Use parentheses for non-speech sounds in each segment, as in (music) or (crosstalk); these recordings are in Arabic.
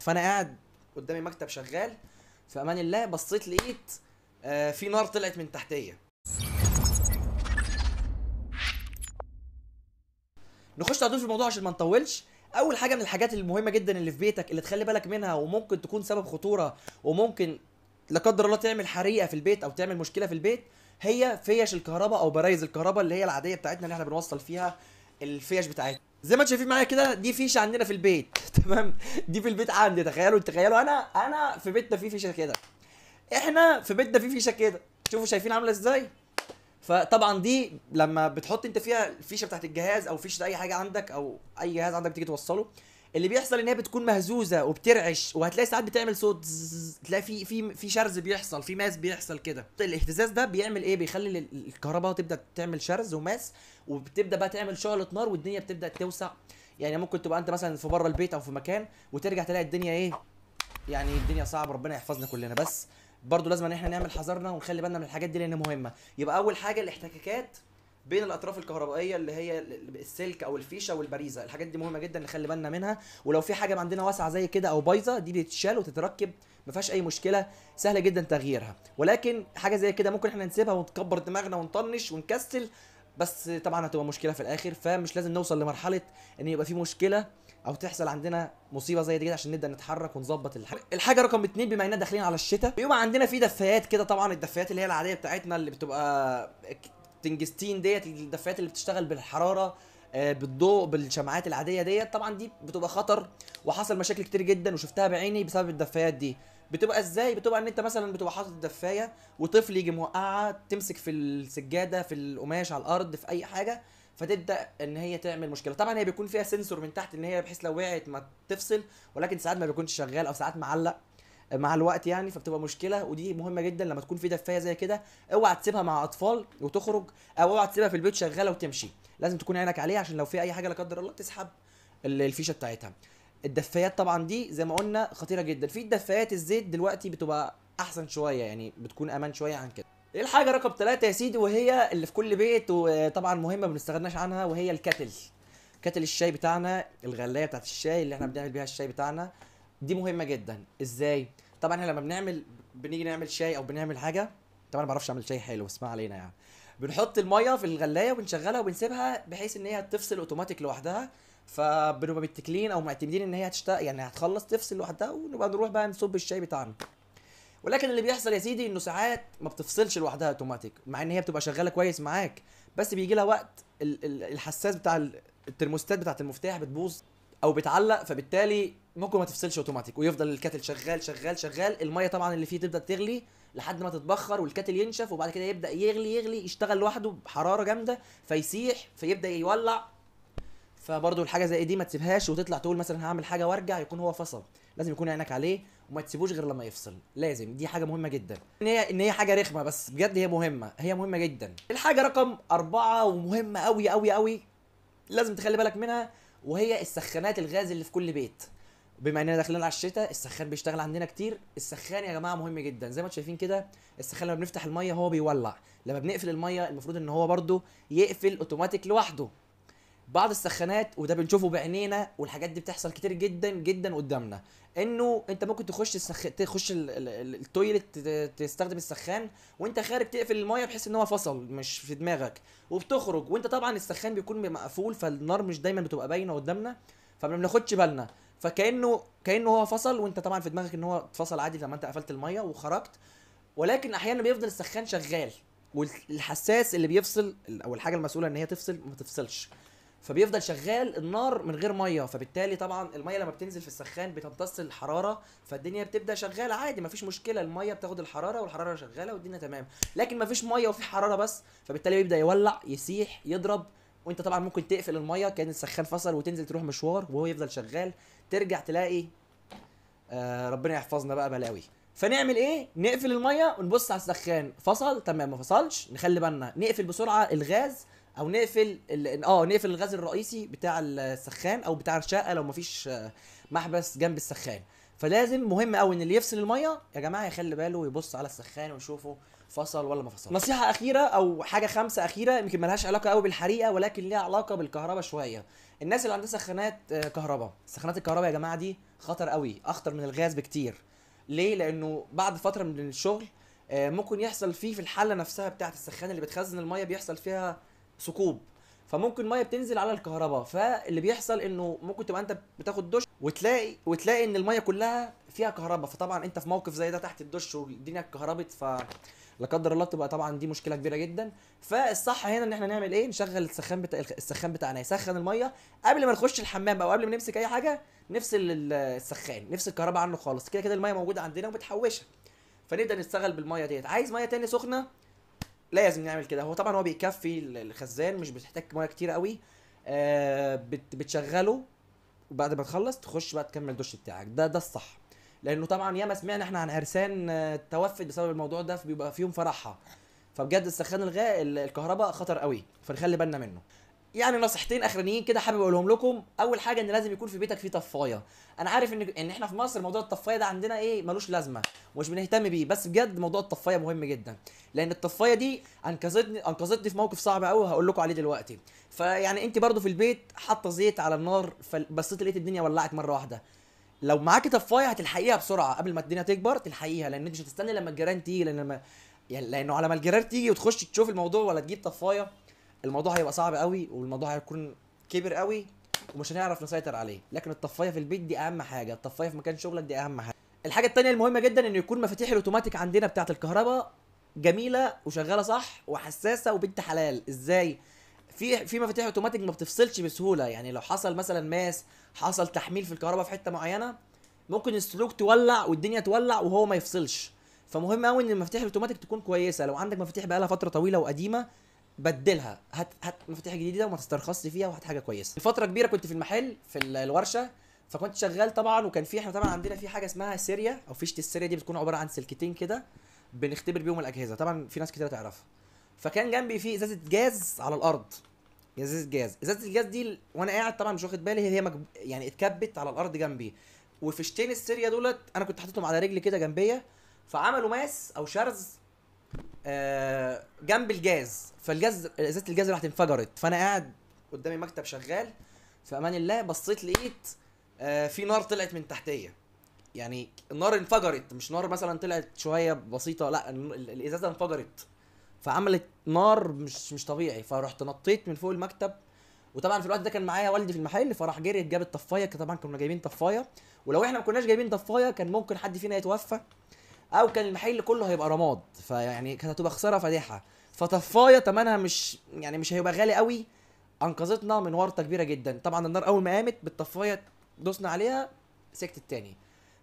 فانا قاعد قدامي مكتب شغال في امان الله بصيت لقيت آه في نار طلعت من تحتيه نخش تعدون في الموضوع عشان ما نطولش اول حاجه من الحاجات المهمه جدا اللي في بيتك اللي تخلي بالك منها وممكن تكون سبب خطوره وممكن لا قدر الله تعمل حريقه في البيت او تعمل مشكله في البيت هي فيش الكهرباء او برايز الكهرباء اللي هي العاديه بتاعتنا اللي احنا بنوصل فيها الفيش بتاعتنا زي ما انتم شايفين معايا كده دي فيشه عندنا في البيت (laughs) تمام دي في البيت عندي تخيلوا تخيلوا انا انا في بيتنا في فيشه كده احنا في بيتنا في فيشه كده شوفوا شايفين عامله ازاي فطبعا دي لما بتحط انت فيها الفيشه بتاعت الجهاز او فيشه اي حاجه عندك او اي جهاز عندك تيجي توصله اللي بيحصل ان هي بتكون مهزوزه وبترعش وهتلاقي ساعات بتعمل صوت تلاقي في في في شرز بيحصل في ماس بيحصل كده الاهتزاز ده بيعمل ايه بيخلي الكهرباء تبدا تعمل شرز وماس وبتبدا بقى تعمل شعله نار والدنيا بتبدا توسع يعني ممكن تبقى انت مثلا في بره البيت او في مكان وترجع تلاقي الدنيا ايه يعني الدنيا صعبه ربنا يحفظنا كلنا بس برضه لازم ان احنا نعمل حذرنا ونخلي بالنا من الحاجات دي لان مهمه يبقى اول حاجه الاحتكاكات بين الاطراف الكهربائيه اللي هي السلك او الفيشه والبريزه الحاجات دي مهمه جدا نخلي بالنا منها ولو في حاجه عندنا واسعه زي كده او بايظه دي بتتشال وتتركب ما فيهاش اي مشكله سهل جدا تغييرها ولكن حاجه زي كده ممكن احنا نسيبها ونكبر دماغنا ونطنش ونكسل بس طبعا هتبقى مشكله في الاخر فمش لازم نوصل لمرحله ان يبقى في مشكله او تحصل عندنا مصيبه زي دي كده عشان نبدا نتحرك ونظبط الحاجه الحاجه رقم اتنين بما اننا داخلين على الشتاء بيبقى عندنا في دفايات كده طبعا الدفايات اللي هي العاديه بتاعتنا اللي بتبقى التنجستين ديت الدفايات اللي بتشتغل بالحراره آه، بالضوء بالشمعات العاديه ديت طبعا دي بتبقى خطر وحصل مشاكل كتير جدا وشفتها بعيني بسبب الدفايات دي بتبقى ازاي بتبقى ان انت مثلا بتبقى حاطط الدفايه وطفل يجي موقعه تمسك في السجاده في القماش على الارض في اي حاجه فتبدا ان هي تعمل مشكله طبعا هي بيكون فيها سنسور من تحت ان هي بحيث لو وقعت ما تفصل ولكن ساعات ما بيكونش شغال او ساعات معلق مع الوقت يعني فبتبقى مشكله ودي مهمه جدا لما تكون في دفايه زي كده اوعى تسيبها مع اطفال وتخرج او اوعى تسيبها في البيت شغاله وتمشي لازم تكون عينك عليها عشان لو في اي حاجه لا قدر الله تسحب الفيشه بتاعتها الدفايات طبعا دي زي ما قلنا خطيره جدا في دفايات الزيت دلوقتي بتبقى احسن شويه يعني بتكون امان شويه عن كده الحاجه رقم ثلاثة يا سيدي وهي اللي في كل بيت وطبعا مهمه ما بنستغناش عنها وهي الكتل كتل الشاي بتاعنا الغلايه بتاعت الشاي اللي احنا بنعمل بيها الشاي بتاعنا دي مهمه جدا ازاي طبعا احنا لما بنعمل بنيجي نعمل شاي او بنعمل حاجه طبعا ما بعرفش اعمل شاي حلو بس ما علينا يعني بنحط الميه في الغلايه وبنشغلها وبنسيبها بحيث ان هي تفصل اوتوماتيك لوحدها فبنبقى متكلين او معتمدين ان هي هتشتا يعني هتخلص تفصل لوحدها ونبقى نروح بقى نصب الشاي بتاعنا ولكن اللي بيحصل يا سيدي انه ساعات ما بتفصلش لوحدها اوتوماتيك مع ان هي بتبقى شغاله كويس معاك بس بيجي لها وقت الحساس بتاع الترموستات بتاعت المفتاح بتبوظ او بتعلق فبالتالي ممكن ما تفصلش اوتوماتيك ويفضل الكاتل شغال شغال شغال الميه طبعا اللي فيه تبدا تغلي لحد ما تتبخر والكاتل ينشف وبعد كده يبدا يغلي يغلي يشتغل لوحده بحراره جامده فيسيح فيبدا يولع فبرضه الحاجه زي دي ما تسيبهاش وتطلع تقول مثلا هعمل حاجه وارجع يكون هو فصل لازم يكون عينك عليه وما تسيبوش غير لما يفصل لازم دي حاجه مهمه جدا ان هي ان هي حاجه رخمه بس بجد هي مهمه هي مهمه جدا الحاجه رقم أربعة ومهمه قوي قوي قوي لازم تخلي بالك منها وهي السخانات الغاز اللي في كل بيت بما اننا داخلين على الشتاء السخان بيشتغل عندنا كتير السخان يا جماعه مهم جدا زي ما انتم شايفين كده السخان لما بنفتح الميه هو بيولع لما بنقفل الميه المفروض ان هو برده يقفل اوتوماتيك لوحده بعض السخانات وده بنشوفه بعينينا والحاجات دي بتحصل كتير جدا جدا قدامنا انه انت ممكن تخش السخ... تخش ال... ال... التويلت تستخدم السخان وانت خارج تقفل المايه بحيث ان هو فصل مش في دماغك وبتخرج وانت طبعا السخان بيكون مقفول فالنار مش دايما بتبقى باينه قدامنا فما بناخدش بالنا فكانه كانه هو فصل وانت طبعا في دماغك ان هو اتفصل عادي لما انت قفلت المايه وخرجت ولكن احيانا بيفضل السخان شغال والحساس اللي بيفصل او الحاجه المسؤوله ان هي تفصل ما تفصلش فبيفضل شغال النار من غير ميه فبالتالي طبعا الميه لما بتنزل في السخان بتمتص الحراره فالدنيا بتبدا شغاله عادي مفيش مشكله الميه بتاخد الحراره والحراره شغاله والدنيا تمام لكن مفيش ميه وفي حراره بس فبالتالي بيبدا يولع يسيح يضرب وانت طبعا ممكن تقفل الميه كان السخان فصل وتنزل تروح مشوار وهو يفضل شغال ترجع تلاقي آه ربنا يحفظنا بقى بلاوي فنعمل ايه نقفل الميه ونبص على السخان فصل تمام ما فصلش نخلي بالنا نقفل بسرعه الغاز او نقفل اه نقفل الغاز الرئيسي بتاع السخان او بتاع الشقه لو مفيش آه، محبس جنب السخان فلازم مهم قوي ان اللي يفصل الميه يا جماعه يخلي باله ويبص على السخان ويشوفه فصل ولا ما فصلش نصيحه اخيره او حاجه خمسه اخيره يمكن ملهاش علاقه قوي بالحريقه ولكن ليها علاقه بالكهرباء شويه الناس اللي عندها سخانات آه، كهرباء سخانات الكهرباء يا جماعه دي خطر قوي اخطر من الغاز بكتير ليه لانه بعد فتره من الشغل آه، ممكن يحصل فيه في الحاله نفسها بتاعه السخان اللي بتخزن الميه بيحصل فيها ثقوب فممكن ميه بتنزل على الكهرباء فاللي بيحصل انه ممكن تبقى انت بتاخد دش وتلاقي وتلاقي ان الميه كلها فيها كهرباء فطبعا انت في موقف زي ده تحت الدش والدنيا اتكهربت ف لا قدر الله تبقى طبعا دي مشكله كبيره جدا فالصح هنا ان احنا نعمل ايه نشغل السخان بتاع السخان بتاعنا يسخن الميه قبل ما نخش الحمام او قبل ما نمسك اي حاجه نفصل (hesitation) السخان نفصل الكهرباء عنه خالص كده كده الميه موجوده عندنا وبتحوشها فنبدا نشتغل بالميه ديت عايز ميه تاني سخنه لازم نعمل كده هو طبعا هو بيكفي الخزان مش بتحتاج ميه كتير قوي آه بتشغله وبعد ما تخلص تخش بقى تكمل الدش بتاعك ده ده الصح لانه طبعا ياما سمعنا احنا عن عرسان آه، توفت بسبب الموضوع ده بيبقى فيهم فرحها فبجد السخان الغاء الكهرباء خطر قوي فنخلي بالنا منه يعني نصيحتين اخرانيين كده حابب اقولهم لكم اول حاجه ان لازم يكون في بيتك في طفايه انا عارف ان ان احنا في مصر موضوع الطفايه ده عندنا ايه ملوش لازمه ومش بنهتم بيه بس بجد موضوع الطفايه مهم جدا لان الطفايه دي انقذتني انقذتني في موقف صعب قوي هقول لكم عليه دلوقتي فيعني انت برضو في البيت حاطه زيت على النار فبصيت لقيت الدنيا ولعت مره واحده لو معاكي طفايه هتلحقيها بسرعه قبل ما الدنيا تكبر تلحقيها لان انت مش هتستني لما الجيران تيجي لان لما يعني لانه على ما الجيران تيجي وتخش تشوف الموضوع ولا تجيب طفايه الموضوع هيبقى صعب قوي والموضوع هيكون كبر قوي ومش هنعرف نسيطر عليه لكن الطفايه في البيت دي اهم حاجه الطفايه في مكان شغلك دي اهم حاجه الحاجه الثانيه المهمه جدا ان يكون مفاتيح الاوتوماتيك عندنا بتاعه الكهرباء جميله وشغاله صح وحساسه وبنت حلال ازاي في في مفاتيح اوتوماتيك ما بتفصلش بسهوله يعني لو حصل مثلا ماس حصل تحميل في الكهرباء في حته معينه ممكن السلوك تولع والدنيا تولع وهو ما يفصلش فمهم قوي ان المفاتيح الاوتوماتيك تكون كويسه لو عندك مفاتيح بقالها فتره طويله وقديمه بدلها هات هات مفاتيح جديده وما تسترخصش فيها وهات حاجه كويسه الفتره كبيره كنت في المحل في الورشه فكنت شغال طبعا وكان في احنا طبعا عندنا في حاجه اسمها سيريا او فيشه السيريا دي بتكون عباره عن سلكتين كده بنختبر بيهم الاجهزه طبعا في ناس كتير تعرفها فكان جنبي في ازازه جاز على الارض ازازه جاز ازازه الجاز دي وانا قاعد طبعا مش واخد بالي هي مجب... يعني اتكبت على الارض جنبي وفيشتين السيريا دولت انا كنت حاططهم على رجلي كده جنبيه فعملوا ماس او شرز آه، جنب الجاز فالجاز ازازه الجاز راحت انفجرت فانا قاعد قدامي مكتب شغال في امان الله بصيت لقيت آه، في نار طلعت من تحتيه يعني النار انفجرت مش نار مثلا طلعت شويه بسيطه لا الازازه انفجرت فعملت نار مش مش طبيعي فرحت نطيت من فوق المكتب وطبعا في الوقت ده كان معايا والدي في المحل فراح جري جاب الطفايه طبعا كنا جايبين طفايه ولو احنا ما كناش جايبين طفايه كان ممكن حد فينا يتوفى او كان المحل كله هيبقى رماد فيعني كانت هتبقى خساره فادحه فطفايه تمنها مش يعني مش هيبقى غالي قوي انقذتنا من ورطه كبيره جدا طبعا النار اول ما قامت بالطفايه دوسنا عليها سكتت تاني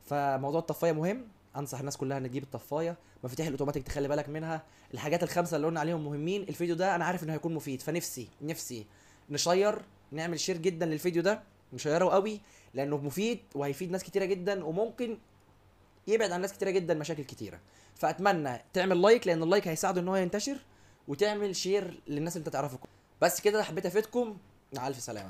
فموضوع الطفايه مهم انصح الناس كلها ان تجيب الطفايه مفاتيح الاوتوماتيك تخلي بالك منها الحاجات الخمسه اللي قلنا عليهم مهمين الفيديو ده انا عارف انه هيكون مفيد فنفسي نفسي نشير نعمل شير جدا للفيديو ده نشيره قوي لانه مفيد وهيفيد ناس كتيره جدا وممكن يبعد عن ناس كتيره جدا مشاكل كتيره فاتمنى تعمل لايك لان اللايك هيساعده ان هو ينتشر وتعمل شير للناس اللي انت تعرفكم بس كده حبيت افيدكم مع الف سلامه